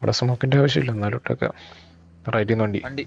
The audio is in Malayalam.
ഇവിടെ സ്മോക്കിന്റെ ആവശ്യമില്ല എന്നാലും ഇട്ടേക്കാം റൈറ്റിൽ നിന്ന് വണ്ടി